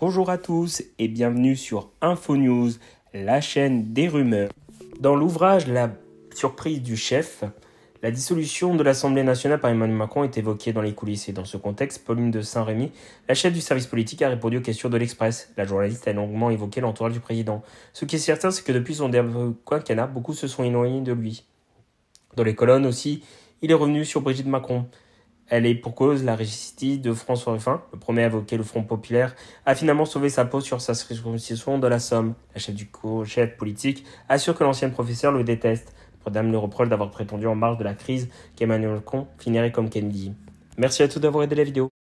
Bonjour à tous et bienvenue sur InfoNews, la chaîne des rumeurs. Dans l'ouvrage La surprise du chef, la dissolution de l'Assemblée nationale par Emmanuel Macron est évoquée dans les coulisses et dans ce contexte, Pauline de Saint-Rémy, la chef du service politique, a répondu aux questions de l'Express. La journaliste a longuement évoqué l'entourage du président. Ce qui est certain, c'est que depuis son dernier quinquennat, beaucoup se sont éloignés de lui. Dans les colonnes aussi, il est revenu sur Brigitte Macron. Elle est pour cause la régicité de François Ruffin, le premier avocat du Front Populaire, a finalement sauvé sa peau sur sa circonscription de la Somme. La chef du chef politique assure que l'ancienne professeur le déteste. pour dame le reproche d'avoir prétendu en marge de la crise qu'Emmanuel Macron finirait comme Kennedy. Merci à tous d'avoir aidé la vidéo.